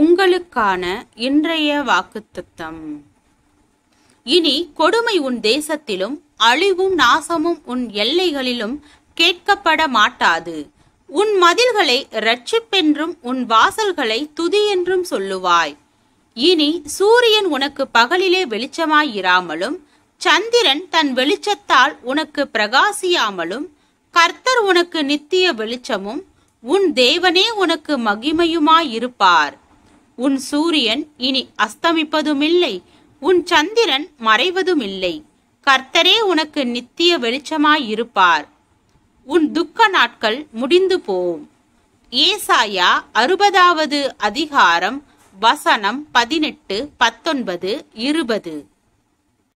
உங்களுக்கான இன்றைய வாக்குத்தத்தம் இனி கொடுமை உன் தேசத்திலும் அழிவும் நாசமும் உன் எல்லைகளிலும் கேட்கப்பட மாட்டாது உன் மதில்களை ரட்சிப்பென்றும் உன் வாசல்களை துதி என்றும் சொல்லுவாய் இனி சூரியன் உனக்கு பகலிலே வெளிச்சமாயிராமலும் சந்திரன் தன் வெளிச்சத்தால் உனக்கு பிரகாசியாமலும் கர்த்தர் உனக்கு நித்திய வெளிச்சமும் உன் தேவனே உனக்கு மகிமையுமாயிருப்பார் உன் சூரியன் இனி அஸ்தமிப்பதுமில்லை உன் சந்திரன் மறைவதுமில்லை கர்த்தரே உனக்கு நித்திய வெளிச்சமாயிருப்பார் உன் துக்க நாட்கள் முடிந்து போம் ஏசாயா அறுபதாவது அதிகாரம் வசனம் பதினெட்டு பத்தொன்பது இருபது